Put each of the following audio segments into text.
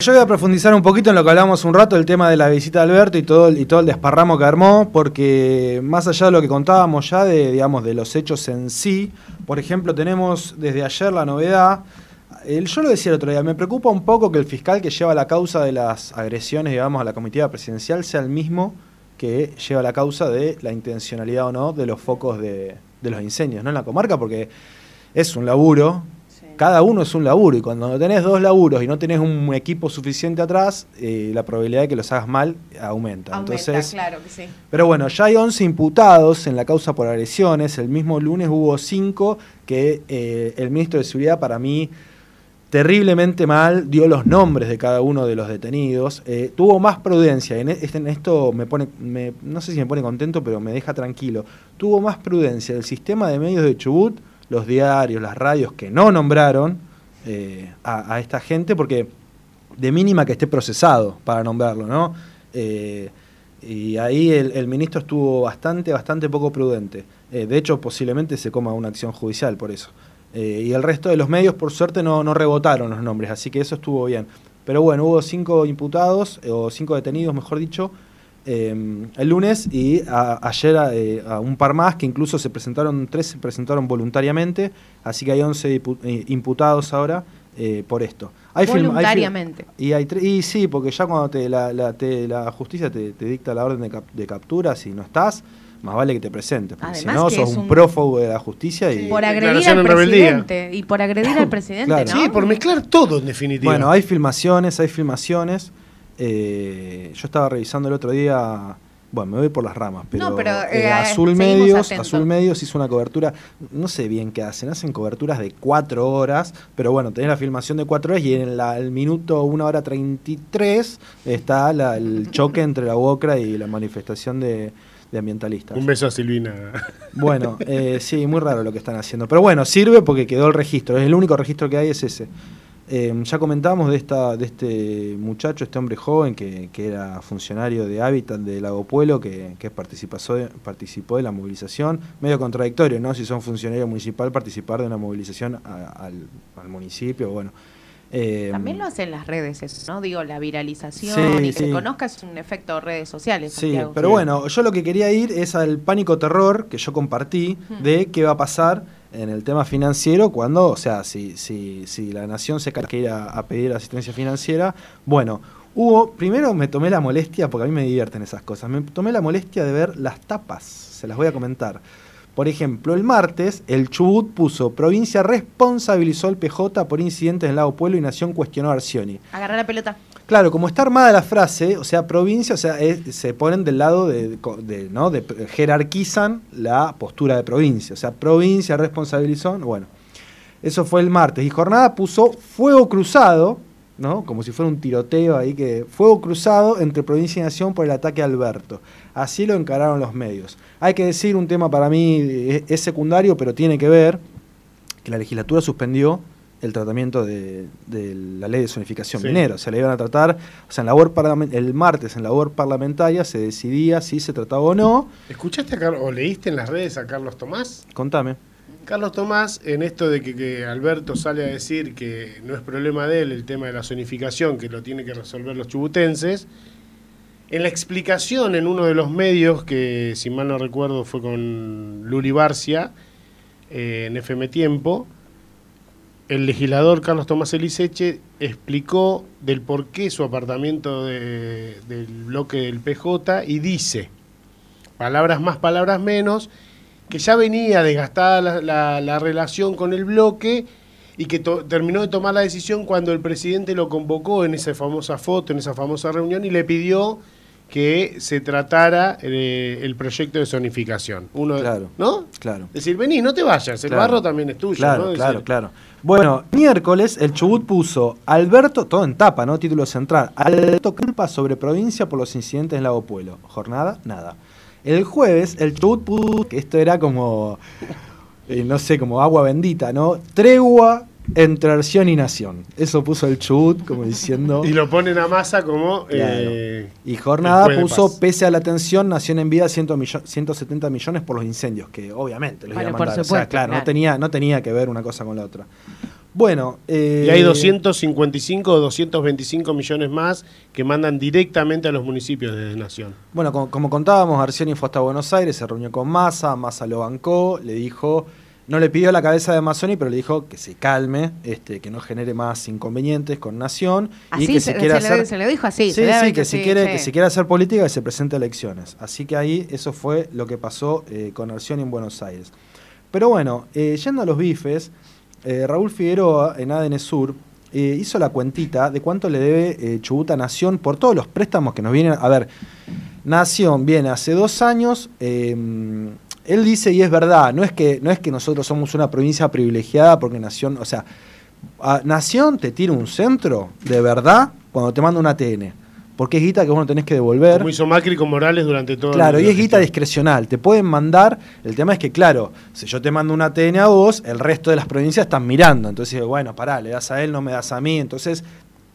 Yo voy a profundizar un poquito en lo que hablamos un rato, el tema de la visita de Alberto y todo, el desparramo que armó, porque más allá de lo que contábamos ya de, digamos, de los hechos en sí, por ejemplo, tenemos desde ayer la novedad, yo lo decía el otro día, me preocupa un poco que el fiscal que lleva la causa de las agresiones, digamos, a la comitiva presidencial sea el mismo que lleva la causa de la intencionalidad o no de los focos de, de los incendios, ¿no? En la comarca, porque es un laburo cada uno es un laburo y cuando tenés dos laburos y no tenés un equipo suficiente atrás, eh, la probabilidad de que los hagas mal aumenta. aumenta Entonces, claro que sí. Pero bueno, ya hay 11 imputados en la causa por agresiones. El mismo lunes hubo 5 que eh, el ministro de Seguridad para mí terriblemente mal dio los nombres de cada uno de los detenidos. Eh, tuvo más prudencia, en, e, en esto me pone, no sé si me pone contento, pero me deja tranquilo. Tuvo más prudencia el sistema de medios de Chubut los diarios, las radios que no nombraron eh, a, esta gente, porque de mínima que esté procesado para nombrarlo, ¿no? Eh, y ahí el, ministro estuvo bastante, bastante poco prudente. Eh, de hecho, posiblemente se coma una acción judicial por eso. y el resto de los medios, por suerte, no, no rebotaron los nombres, así que eso estuvo bien. Pero bueno, hubo cinco imputados, o cinco detenidos, mejor dicho, Em, el lunes y ayer eh, a, un par más que incluso se presentaron, tres se presentaron voluntariamente, así que hay 11 eh, imputados ahora eh, por esto. voluntariamente. y, hay sí, porque ya cuando la, justicia te, dicta la orden de, de captura, si no estás más vale que te presentes, porque si no sos un, prófugo de la justicia y por agredir al presidente y por agredir al presidente, Sí, por mezclar todo en definitiva. Bueno, hay filmaciones, hay filmaciones eh, yo estaba revisando el otro día, bueno, me voy por las ramas, pero, eh, eh, Azul Medios, hizo una cobertura, no sé bien qué hacen, hacen coberturas de cuatro horas, pero bueno, tenés la filmación de cuatro horas y en el minuto una hora 33 está el choque entre la UOCRA y la manifestación de, ambientalistas. Un beso a Silvina. Bueno, sí, muy raro lo que están haciendo. Pero bueno, sirve porque quedó el registro. Es el único registro que hay, es ese. Em, ya comentamos de, esta, de este muchacho, este hombre joven que, era funcionario de Hábitat de Lago Pueblo, que, que participó de la movilización. Medio contradictorio, ¿no? Si son funcionarios municipal, participar de una movilización al, municipio, bueno. Em, También lo hacen las redes, ¿no? Digo, la viralización y que se conozca es un efecto de redes sociales. Sí, pero bueno, yo lo que quería ir es al pánico terror que yo compartí de qué va a pasar en el tema financiero cuando, o sea, si, si, si la nación se que a, pedir asistencia financiera, bueno, hubo, primero me tomé la molestia, porque a mí me divierten esas cosas, me tomé la molestia de ver las tapas, se las voy a comentar. Por ejemplo, el martes el Chubut puso, provincia responsabilizó al PJ por incidentes en lado Pueblo y Nación cuestionó a Arcioni. Agarré la pelota. Claro, como está armada la frase, o sea, provincia, o sea, se ponen del lado de, ¿no? De, jerarquizan la postura de provincia, o sea, provincia responsabilizó, bueno. Eso fue el martes y jornada puso fuego cruzado, ¿no? Como si fuera un tiroteo ahí que fuego cruzado entre provincia y nación por el ataque a Alberto. Así lo encararon los medios. Hay que decir un tema para mí eh, es secundario, pero tiene que ver que la legislatura suspendió el tratamiento de, la ley de zonificación minera. O sea, le iban a tratar, o sea, en el martes en la labor parlamentaria se decidía si se trataba o no. ¿Escuchaste Carlos, o leíste en las redes a Carlos Tomás? Contame. Carlos Tomás, en esto de que, Alberto sale a decir que no es problema de él el tema de la zonificación, que lo tiene que resolver los chubutenses, en la explicación en uno de los medios, que si mal no recuerdo fue con Luli Barcia, eh, en FM Tiempo, el legislador Carlos Tomás Eliseche explicó del porqué su apartamento del bloque del PJ y dice, palabras más, palabras menos, que ya venía desgastada la, relación con el bloque y que terminó de tomar la decisión cuando el presidente lo convocó en esa famosa foto, en esa famosa reunión y le pidió que se tratara eh, el proyecto de zonificación. claro, ¿No? Claro. Es decir, vení, no te vayas, el barro también es tuyo. Claro, claro, claro. Bueno, miércoles el Chubut puso Alberto, todo en tapa, ¿no? Título central. Alberto culpa sobre provincia por los incidentes en Lago Pueblo. Jornada, nada. El jueves el Chubut puso, que esto era como, eh, no sé, como agua bendita, ¿no? Tregua entre Arción y Nación. Eso puso el Chubut como diciendo. y lo ponen a masa como. Eh, y Jornada puso, pese a la tensión, Nación en 100 170 millones por los incendios, que obviamente les a mandar. o sea, claro, No, tenía, no tenía que ver una cosa con la otra. Bueno. Eh, y hay 255 o 225 millones más que mandan directamente a los municipios de Nación. Bueno, como, contábamos, Arción fue hasta Buenos Aires, se reunió con Massa, Massa lo bancó, le dijo. No le pidió la cabeza de Mazzoni, pero le dijo que se calme, este, que no genere más inconvenientes con Nación. y que se, si hacer... se le dijo así. Sí, que, si quiere, que quiere hacer política, que se presente a elecciones. Así que ahí eso fue lo que pasó eh, con Nación en Buenos Aires. Pero bueno, eh, yendo a los bifes, eh, Raúl Figueroa en ADN Sur hizo la cuentita de cuánto le debe Chubut a Nación por todos los préstamos que nos vienen. A ver, Nación viene hace dos años em, él dice, y es verdad, no es que, no es que nosotros somos una provincia privilegiada porque Nación, o sea, Nación te tira un centro de verdad cuando te manda una TN. Porque es guita que vos no tenés que devolver. Como hizo Macri con Morales durante todo Claro, y es guita discrecional. Te pueden mandar. El tema es que, claro, si yo te mando una ATN a vos, el resto de las provincias están mirando. Entonces, bueno, pará, le das a él, no me das a mí. Entonces,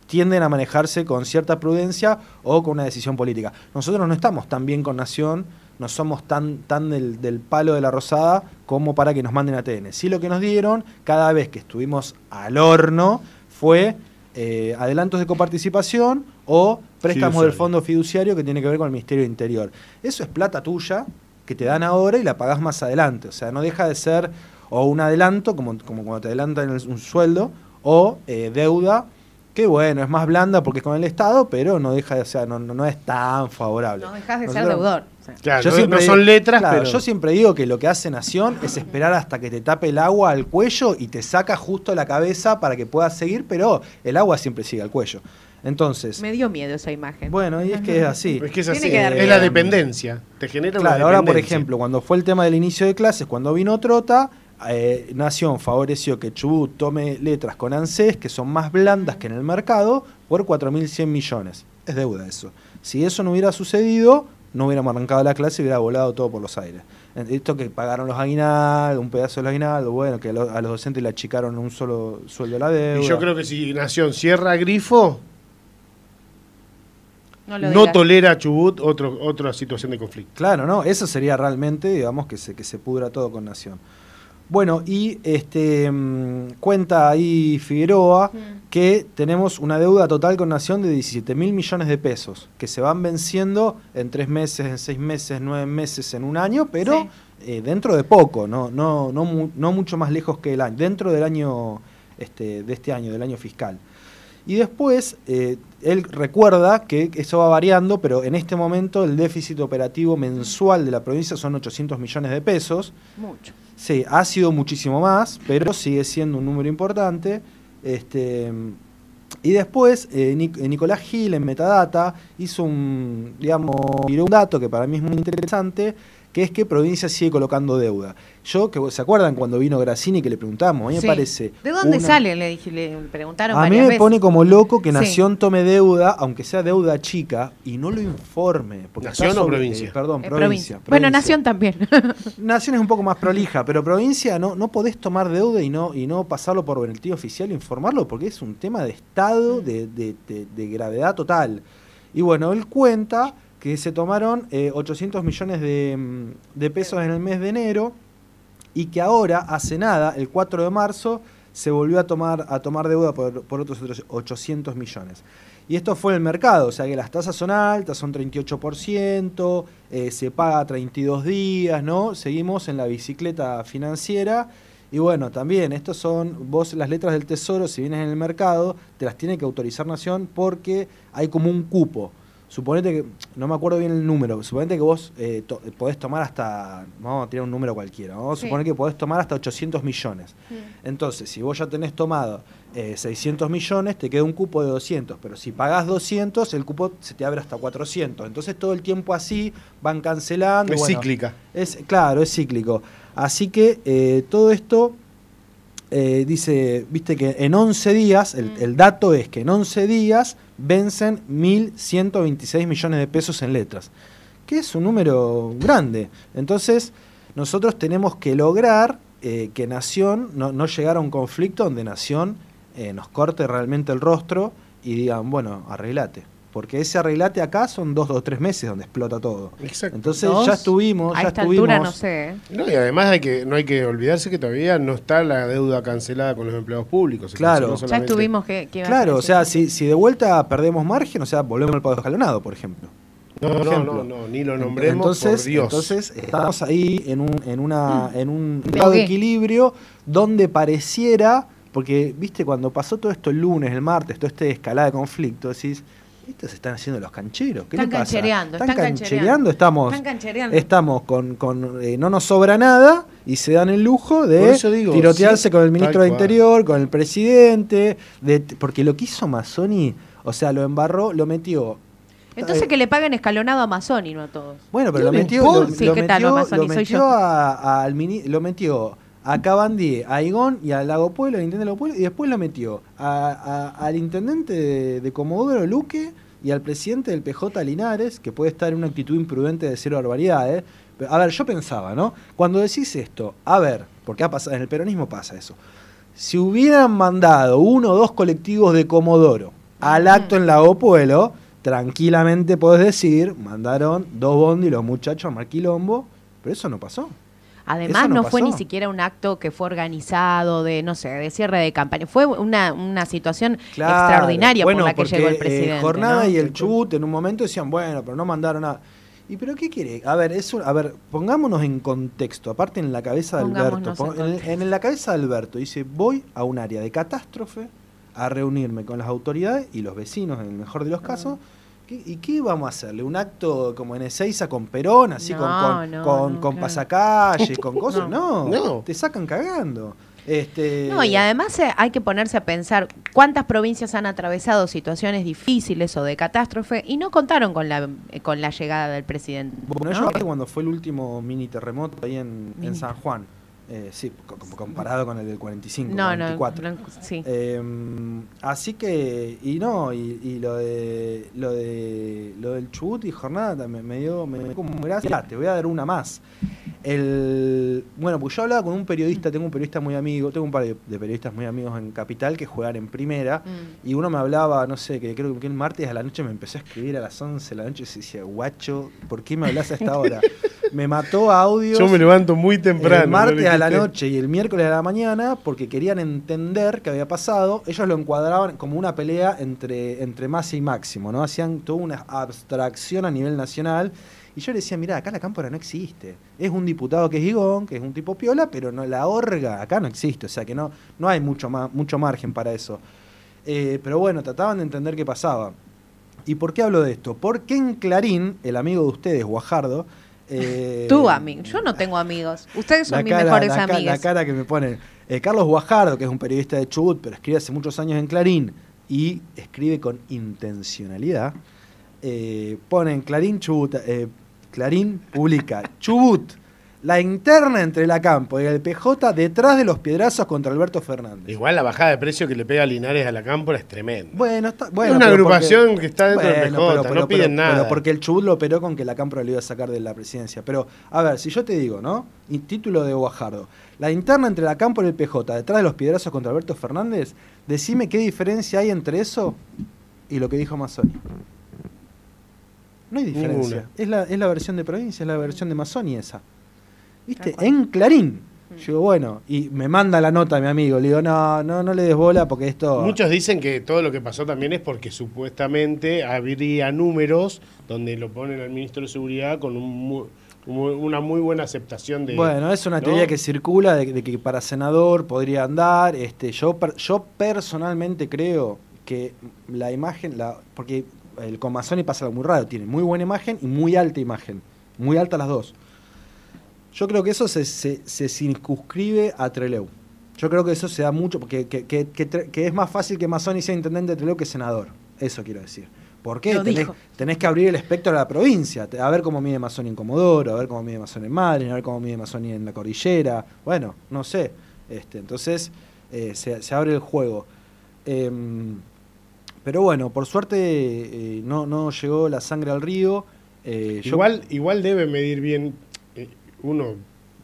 tienden a manejarse con cierta prudencia o con una decisión política. Nosotros no estamos tan bien con Nación no somos tan, tan del, palo de la rosada como para que nos manden a TN. Sí lo que nos dieron, cada vez que estuvimos al horno, fue eh, adelantos de coparticipación o préstamos del fondo fiduciario que tiene que ver con el Ministerio Interior. Eso es plata tuya que te dan ahora y la pagás más adelante. O sea, no deja de ser o un adelanto, como, como cuando te adelantan un sueldo, o eh, deuda que bueno, es más blanda porque es con el Estado, pero no deja de o sea, no, no, es tan favorable. No dejas de ser deudor. Claro, yo siempre, son letras, pero... Yo siempre digo que lo que hace Nación es esperar hasta que te tape el agua al cuello y te saca justo la cabeza para que puedas seguir, pero el agua siempre sigue al cuello. Entonces. Me dio miedo esa imagen. Bueno, y es que es así. Es que es así. es la dependencia. Te genera claro, dependencia. ahora, por ejemplo, cuando fue el tema del inicio de clases, cuando vino Trota eh, Nación favoreció que Chubut tome letras con ANSES que son más blandas que en el mercado por 4.100 millones. Es deuda eso. Si eso no hubiera sucedido, no hubiéramos arrancado la clase y hubiera volado todo por los aires. Esto que pagaron los aguinaldos, un pedazo los aguinaldo, bueno, que a los, docentes le achicaron un solo sueldo a la deuda. Y yo creo que si Nación cierra grifo, no, tolera Chubut otra situación de conflicto. Claro, no, eso sería realmente, digamos, que que se pudra todo con Nación. Bueno, y este mm, cuenta ahí Figueroa mm. que tenemos una deuda total con Nación de 17 mil millones de pesos, que se van venciendo en tres meses, en seis meses, nueve meses, en un año, pero eh, dentro de poco, no, no, no, no mucho más lejos que el año, dentro del año este, de este año, del año fiscal. Y después, eh, él recuerda que eso va variando, pero en este momento el déficit operativo mensual de la provincia son 800 millones de pesos. Mucho. Sí, ha sido muchísimo más, pero sigue siendo un número importante. Este, y después, eh, eh, Nicolás Gil en Metadata hizo un, digamos, un dato que para mí es muy interesante, que es que provincia sigue colocando deuda. Yo, que se acuerdan cuando vino Grassini que le preguntamos, a mí me parece... ¿De dónde sale? Le, dije, le preguntaron. A mí me pone como loco que Nación tome deuda, aunque sea deuda chica, y no lo informe. Porque ¿Nación o eh, provincia? perdón, eh, provincia, Bueno, Nación también. Nación es un poco más prolija, pero provincia no, no podés tomar deuda y no, y no pasarlo por beneficio oficial e informarlo, porque es un tema de estado de gravedad total. Y bueno, él cuenta que se tomaron 800 eh, millones mm, de, pesos en el mes de enero y que ahora, hace nada, el 4 de marzo, se volvió a tomar, a tomar deuda por, otros, 800 millones. Y esto fue el mercado, o sea que las tasas son altas, son 38%, eh, se paga 32 días, ¿no? Seguimos en la bicicleta financiera. Y bueno, también, estas son, vos las letras del tesoro, si vienes en el mercado, te las tiene que autorizar Nación porque hay como un cupo. Suponete que, no me acuerdo bien el número, suponete que vos eh, eh, podés tomar hasta, vamos a tirar un número cualquiera, ¿no? que podés tomar hasta 800 millones. Entonces, si vos ya tenés tomado 600 eh, millones, te queda un cupo de 200, pero si pagás 200, el cupo se te abre hasta 400. Entonces, todo el tiempo así van cancelando. Es cíclica. Es, claro, es cíclico. Así que todo esto eh, dice, viste que en 11 días, mm. el, dato es que en 11 días vencen 1.126 millones de pesos en letras, que es un número grande. Entonces, nosotros tenemos que lograr eh, que Nación no, no, llegara a un conflicto donde Nación eh, nos corte realmente el rostro y digan, bueno, arreglate. Porque ese arreglate acá son dos o tres meses donde explota todo. Exacto. Entonces ya estuvimos, ya estuvimos. no sé. ¿eh? y además hay que, no hay que olvidarse que todavía no está la deuda cancelada con los empleados públicos. Claro. Ya estuvimos que, Claro, o sea, si, si de vuelta perdemos margen, o sea, volvemos al pago escalonado, por ejemplo. No, no, no, ni lo nombremos entonces, por Dios. Entonces estamos ahí en un, en una, mm. en un de equilibrio donde pareciera, porque viste, cuando pasó todo esto el lunes, el martes, toda esta escalada de conflicto, decís, estos se están haciendo los cancheros. ¿Qué están le pasa? Canchereando, están, canchereando, estamos, están canchereando. estamos con, con eh, no nos sobra nada y se dan el lujo de tirotearse con el ministro de Interior, con el presidente, porque lo que hizo Mazzoni, o sea, lo embarró, lo metió entonces eh, que le paguen escalonado a Mazzoni, no a todos. Bueno, pero lo metió, lo, sí, metió, lo lo metió a Cabandí, a Igón y al Lago Pueblo, al intendente de Lago Pueblo, y después lo metió al intendente de, Comodoro Luque y al presidente del PJ Linares, que puede estar en una actitud imprudente de cero barbaridades. ¿eh? A ver, yo pensaba, ¿no? Cuando decís esto, a ver, porque ha pasado, en el peronismo pasa eso. Si hubieran mandado uno o dos colectivos de Comodoro al acto en Lago Pueblo, tranquilamente podés decir, mandaron dos bondi los muchachos a Marquilombo, pero eso no pasó. Además, no, fue ni siquiera un acto que fue organizado de, no sé, de cierre de campaña. Fue una, situación extraordinaria por la que llegó el eh, presidente. Eh, jornada y el Chubut en un momento decían, bueno, pero no mandaron nada. ¿Y pero qué quiere? A ver, eso, a ver, pongámonos en contexto, aparte en la cabeza de Alberto. en, la cabeza de Alberto dice, voy a un área de catástrofe a reunirme con las autoridades y los vecinos, en el mejor de los ah. casos. ¿Y qué vamos a hacerle? ¿Un acto como en Ezeiza con Perón, así con, con, con, con cosas? no, te sacan cagando. Este, no, y además eh, hay que ponerse a pensar cuántas provincias han atravesado situaciones difíciles o de catástrofe y no contaron con la, con la llegada del presidente. Bueno, yo cuando fue el último mini terremoto ahí en, en San Juan. Eh, sí, comparado con el del 45, no, 44. sí. Eh, así que, y no, y, lo de lo de lo del Chubut y Jornada también me dio, me como te voy a dar una más. El, bueno, pues yo hablaba con un periodista, tengo un periodista muy amigo, tengo un par de, periodistas muy amigos en Capital que juegan en primera, mm. y uno me hablaba, no sé, que creo que el martes a la noche me empezó a escribir a las 11 de la noche y se decía, guacho, ¿por qué me hablas a esta hora? me mató audio Yo me levanto muy temprano. El martes a la noche y el miércoles a la mañana porque querían entender qué había pasado. Ellos lo encuadraban como una pelea entre, entre Massa y Máximo, ¿no? Hacían toda una abstracción a nivel nacional. Y yo le decía, mira, acá la cámpora no existe. Es un diputado que es Gigón, que es un tipo piola, pero no la orga acá no existe. O sea que no, no hay mucho, mucho margen para eso. Eh, pero bueno, trataban de entender qué pasaba. ¿Y por qué hablo de esto? Porque en Clarín, el amigo de ustedes, Guajardo, tú Tú, mí, Yo no tengo amigos. Ustedes son mis mejores la amigos. la cara que me ponen eh, Carlos Guajardo, que es un periodista de Chubut, pero escribe hace muchos años en Clarín y escribe con intencionalidad. Eh, ponen Clarín Chubut. Eh, Clarín publica Chubut la interna entre la campo y el PJ detrás de los piedrazos contra Alberto Fernández. Igual la bajada de precio que le pega Linares a la cámpora es tremenda. Bueno, es una agrupación que está dentro del PJ, no piden nada. porque el Chubut lo operó con que la campo lo iba a sacar de la presidencia. Pero, a ver, si yo te digo, ¿no? Y título de Guajardo. La interna entre la campo y el PJ detrás de los piedrazos contra Alberto Fernández, decime qué diferencia hay entre eso y lo que dijo Masoni. No hay diferencia. Es la, versión de provincia, es la versión de Masoni esa. ¿Viste? En Clarín. Mm. Yo bueno, y me manda la nota mi amigo. Le digo, no, no, no le des bola porque esto. Muchos dicen que todo lo que pasó también es porque supuestamente habría números donde lo ponen al ministro de Seguridad con una muy buena aceptación de. Bueno, es una teoría que circula de, que para senador podría andar. Este, yo, yo personalmente creo que la imagen, la, porque el y pasa algo muy raro, tiene muy buena imagen y muy alta imagen. Muy alta las dos. Yo creo que eso se, circunscribe a Treleu. Yo creo que eso se da mucho, porque que, es más fácil que Mazzoni sea intendente de Treleu que senador. Eso quiero decir. ¿Por qué? Tenés, que abrir el espectro a la provincia. A ver cómo mide Mazzoni en Comodoro, a ver cómo mide Mazzoni en Madrid, a ver cómo mide Mazzoni en la cordillera. Bueno, no sé. Este, entonces eh, se, abre el juego. Em, pero bueno, por suerte eh, no, no llegó la sangre al río. Eh, igual, igual debe medir bien uno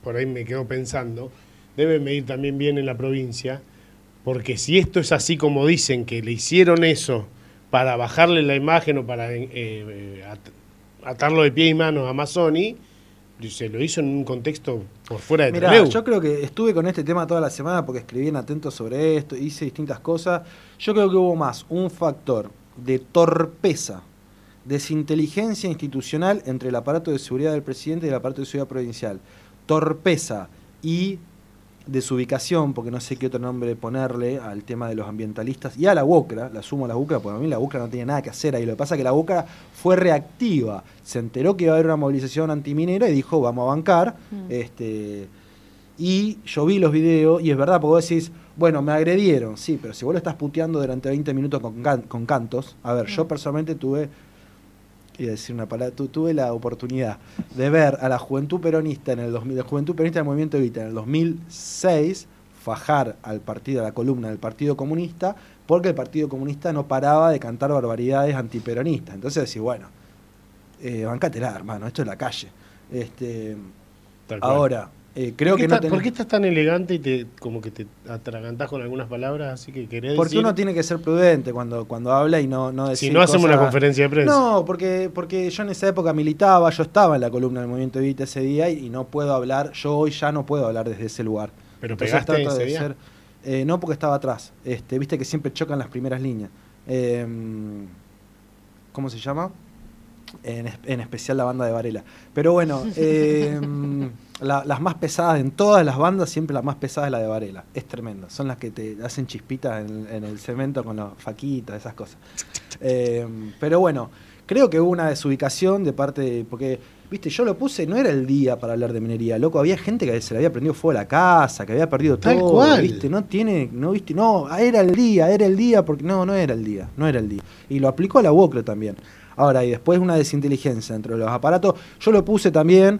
por ahí me quedo pensando, debe medir también bien en la provincia, porque si esto es así como dicen, que le hicieron eso para bajarle la imagen o para eh, eh, atarlo de pie y manos a Masoni, se lo hizo en un contexto por fuera de Mirá, Yo creo que estuve con este tema toda la semana porque escribí en Atento sobre esto, hice distintas cosas. Yo creo que hubo más un factor de torpeza desinteligencia institucional entre el aparato de seguridad del presidente y el aparato de seguridad provincial, torpeza y desubicación, porque no sé qué otro nombre ponerle al tema de los ambientalistas, y a la ucra la sumo a la UCRA, porque a mí la UCRA no tenía nada que hacer ahí. Lo que pasa es que la UCRA fue reactiva, se enteró que iba a haber una movilización antiminera y dijo, vamos a bancar. Mm. Este, y yo vi los videos, y es verdad, porque vos decís, bueno, me agredieron, sí, pero si vos lo estás puteando durante 20 minutos con, cantos, a ver, yo mm. personalmente tuve y decir una palabra, tuve la oportunidad de ver a la Juventud Peronista en el la Juventud Peronista del Movimiento Evita en el 2006 fajar al partido, a la columna del Partido Comunista, porque el Partido Comunista no paraba de cantar barbaridades antiperonistas. Entonces decir, bueno, eh, hermano, esto es la calle. Este, ahora, eh, creo que ¿Por qué estás tan elegante y te como que te atragantás con algunas palabras? Así que Porque uno tiene que ser prudente cuando, cuando habla y no, no decir. Si no hacemos la una conferencia de prensa. No, porque, porque yo en esa época militaba, yo estaba en la columna del movimiento Evita ese día y, no puedo hablar, yo hoy ya no puedo hablar desde ese lugar. Pero pegaste ese día? Eh, no, porque estaba atrás. Este, Viste que siempre chocan las primeras líneas. Em, ¿Cómo se llama? en, especial la banda de Varela. Pero bueno, em, las más pesadas en todas las bandas, siempre la más pesada es la de Varela. Es tremenda. Son las que te hacen chispitas en, el cemento con los faquitos, esas cosas. Em, pero bueno, creo que hubo una desubicación de parte porque viste yo lo puse no era el día para hablar de minería loco había gente que se le había prendido fuego a la casa que había perdido todo cual. viste no tiene no viste no era el día era el día porque no no era el día no era el día y lo aplicó a la Woclo también Ahora, y después una desinteligencia entre los aparatos. Yo lo puse también,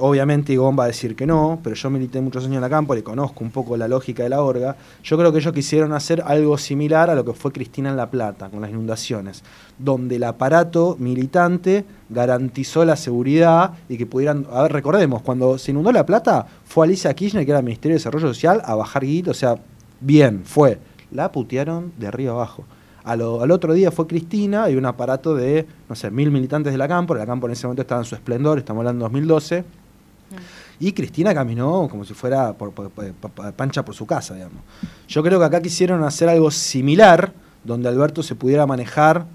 obviamente Igón va a decir que no, pero yo milité muchos años en la campo, le conozco un poco la lógica de la orga. Yo creo que ellos quisieron hacer algo similar a lo que fue Cristina en La Plata, con las inundaciones, donde el aparato militante garantizó la seguridad y que pudieran... A ver, recordemos, cuando se inundó La Plata, fue Alicia Kirchner, que era Ministerio de Desarrollo Social, a bajar guito, o sea, bien, fue. La putearon de río abajo al otro día fue Cristina y un aparato de, no sé, mil militantes de la campo, La campo en ese momento estaba en su esplendor, estamos hablando de 2012. Mm. Y Cristina caminó como si fuera pancha por su casa, digamos. Yo creo que acá quisieron hacer algo similar, donde Alberto se pudiera manejar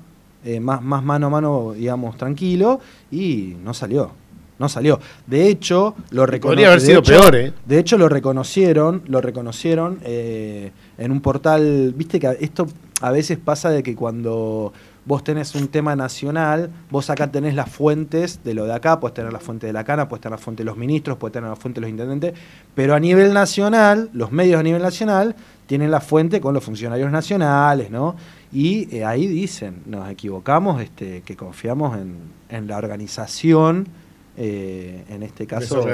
eh, más, más mano a mano, digamos, tranquilo, y no salió. No salió. De hecho, lo Podría haber sido peor, ¿eh? De hecho, lo reconocieron, lo reconocieron eh, en un portal. Viste que esto a veces pasa de que cuando vos tenés un tema nacional, vos acá tenés las fuentes de lo de acá, puedes tener la fuente de la cana, puedes tener la fuente de los ministros, puedes tener la fuente de los intendentes, pero a nivel nacional, los medios a nivel nacional tienen la fuente con los funcionarios nacionales, ¿no? Y eh, ahí dicen, nos equivocamos, este, que confiamos en, en la organización eh, en este caso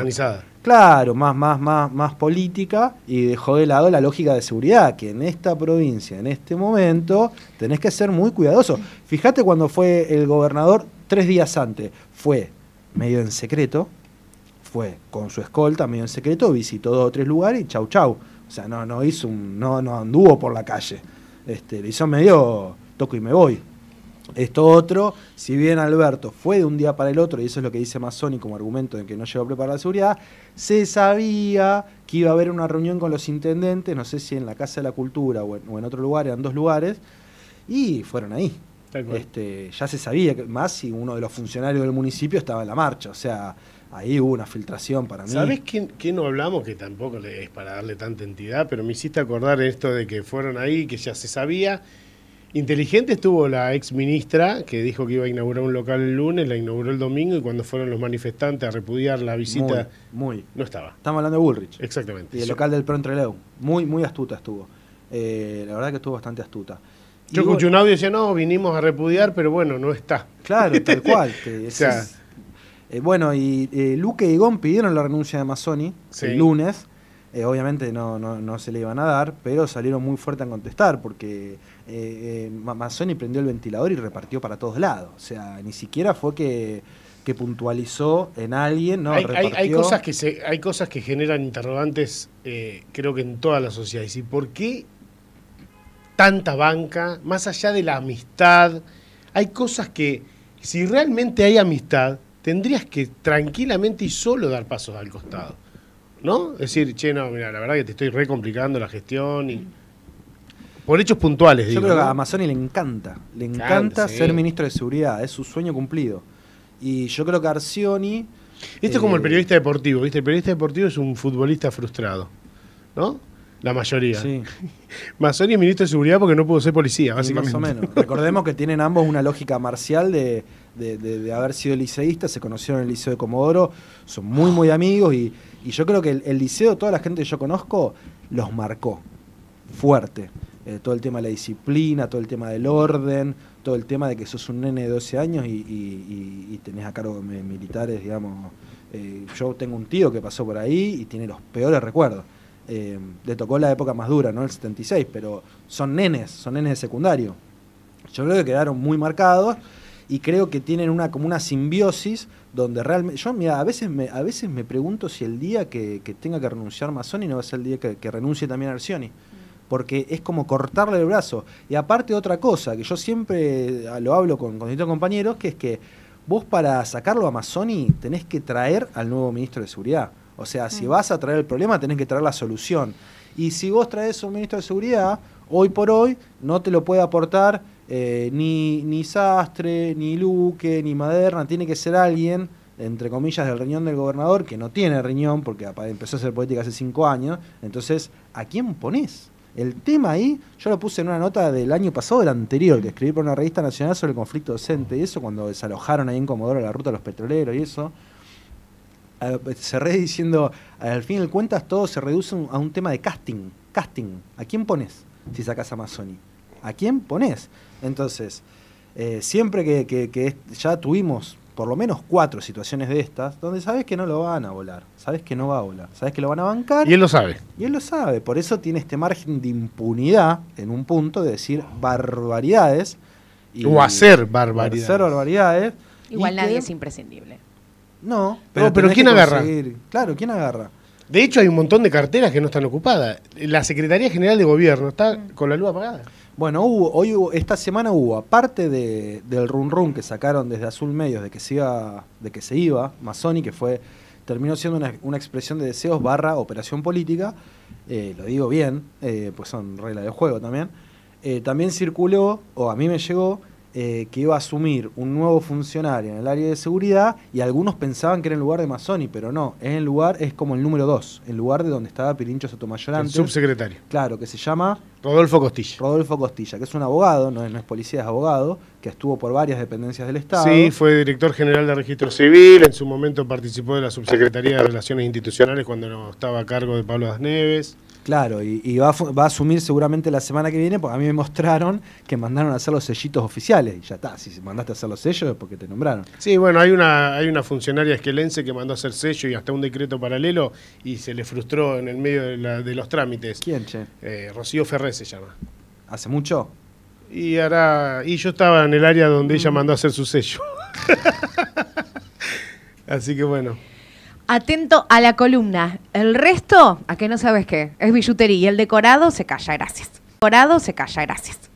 claro más más más más política y dejó de lado la lógica de seguridad que en esta provincia en este momento tenés que ser muy cuidadoso fíjate cuando fue el gobernador tres días antes fue medio en secreto fue con su escolta medio en secreto visitó dos o tres lugares y chau chau o sea no no hizo un, no no anduvo por la calle este le hizo medio toco y me voy esto otro, si bien Alberto fue de un día para el otro, y eso es lo que dice Mazzoni como argumento de que no llegó a preparar la seguridad, se sabía que iba a haber una reunión con los intendentes, no sé si en la Casa de la Cultura o en, otro lugar, eran dos lugares, y fueron ahí. Este, ya se sabía, que, más si uno de los funcionarios del municipio estaba en la marcha, o sea, ahí hubo una filtración para mí. Sabes que qué, no hablamos? Que tampoco es para darle tanta entidad, pero me hiciste acordar esto de que fueron ahí, que ya se sabía, Inteligente estuvo la ex ministra que dijo que iba a inaugurar un local el lunes, la inauguró el domingo y cuando fueron los manifestantes a repudiar la visita. Muy. No estaba. Estamos hablando de Bullrich. Exactamente. Y el local del Pro Entre Muy, muy astuta estuvo. Eh, la verdad que estuvo bastante astuta. Yo escuché un audio y decía, no, vinimos a repudiar, pero bueno, no está. Claro, tal cual. Eh, bueno, y eh, Luque y Gón pidieron la renuncia de Mazzoni el lunes eh, obviamente no, no, no, se le iban a dar, pero salieron muy fuertes a contestar porque eh, eh Mazzoni prendió el ventilador y repartió para todos lados. O sea, ni siquiera fue que, puntualizó en alguien. No, hay, hay, cosas que se, hay cosas que generan interrogantes, eh, creo que en toda la sociedad ¿Y por qué tanta banca, más allá de la amistad? Hay cosas que, si realmente hay amistad, tendrías que tranquilamente y solo dar pasos al costado ¿No? Es decir, che, no, mira, la verdad que te estoy re complicando la gestión y. Por hechos puntuales, Yo creo que a Amazoni le encanta. Le encanta, ser ministro de seguridad. Es su sueño cumplido. Y yo creo que Arcioni. Esto es como el eh, periodista deportivo, ¿viste? El periodista deportivo es un futbolista frustrado, ¿no? La mayoría. Sí. Mazzoni es ministro de seguridad porque no pudo ser policía, básicamente. más o menos. Recordemos que tienen ambos una lógica marcial de de, haber sido liceísta, se conocieron en el Liceo de Comodoro, son muy, muy amigos y, yo creo que el, liceo, toda la gente que yo conozco, los marcó fuerte. Eh, todo el tema de la disciplina, todo el tema del orden, todo el tema de que sos un nene de 12 años y, y, tenés a cargo militares, digamos. Eh, yo tengo un tío que pasó por ahí y tiene los peores recuerdos. Eh, le tocó la época más dura, ¿no? El 76, pero son nenes, son nenes de secundario. Yo creo que quedaron muy marcados y creo que tienen una como una simbiosis donde realmente yo a veces me a veces me pregunto si el día que, tenga que renunciar Masoni no va a ser el día que, renuncie también Arcioni porque es como cortarle el brazo y aparte otra cosa que yo siempre ah, lo hablo con, con distintos compañeros que es que vos para sacarlo a Masoni tenés que traer al nuevo ministro de seguridad o sea, si vas a traer el problema, tenés que traer la solución. Y si vos traes un ministro de seguridad, Hoy por hoy no te lo puede aportar eh, ni, ni Sastre, ni Luque, ni Maderna, tiene que ser alguien entre comillas, del riñón del gobernador, que no tiene riñón porque empezó a hacer política hace cinco años. Entonces, ¿a quién ponés? El tema ahí, yo lo puse en una nota del año pasado, del anterior, que escribí para una revista nacional sobre el conflicto docente y eso, cuando desalojaron ahí en Comodoro la ruta de los petroleros y eso. Cerré diciendo, al fin de cuentas, todo se reduce a un tema de casting. Casting, ¿a quién pones? si sacas a Masoni? ¿A quién pones? Entonces, eh, siempre que, ya tuvimos por lo menos cuatro situaciones de estas, donde sabes que no lo van a volar, sabes que no va a volar, sabes que lo van a bancar. Y él lo sabe. Y él lo sabe, por eso tiene este margen de impunidad en un punto de decir barbaridades. o hacer barbaridades. hacer barbaridades. Igual nadie es imprescindible. no, pero ¿quién agarra? Claro, ¿quién agarra? De hecho, hay un montón de carteras que no están ocupadas. La Secretaría General de Gobierno está mm. con la luz apagada. Bueno, hubo, hoy hubo, esta semana hubo, aparte del run run que sacaron desde Azul Medios de que se iba, de que se iba, que fue, terminó siendo una, expresión de deseos barra operación política, eh, lo digo bien, eh, pues son reglas de juego también. Eh, también circuló, o a mí me llegó, eh, que iba a asumir un nuevo funcionario en el área de seguridad y algunos pensaban que era el lugar de Mazzoni, pero no, es en lugar, es como el número dos en lugar de donde estaba Pirincho Sotomayor El subsecretario. Claro, que se llama... Rodolfo Costilla. Rodolfo Costilla, que es un abogado, no es, no es policía, es abogado, que estuvo por varias dependencias del Estado. Sí, fue director general de Registro Civil, en su momento participó de la Subsecretaría de Relaciones Institucionales cuando estaba a cargo de Pablo Das Neves. Claro, y, va, a, asumir seguramente la semana que viene, porque a mí me mostraron que mandaron a hacer los sellitos oficiales. Y ya está, si mandaste a hacer los sellos es porque te nombraron. Sí, bueno, hay una, hay una funcionaria esquelense que mandó a hacer sello y hasta un decreto paralelo y se le frustró en el medio de, los trámites. ¿Quién, che? Eh, Rocío Ferré se llama. ¿Hace mucho? Y ahora, y yo estaba en el área donde ella mm. mandó a hacer su sello. Así que bueno. Atento a la columna. El resto, a qué no sabes qué, es billutería. Y el decorado se calla, gracias. El decorado se calla, gracias.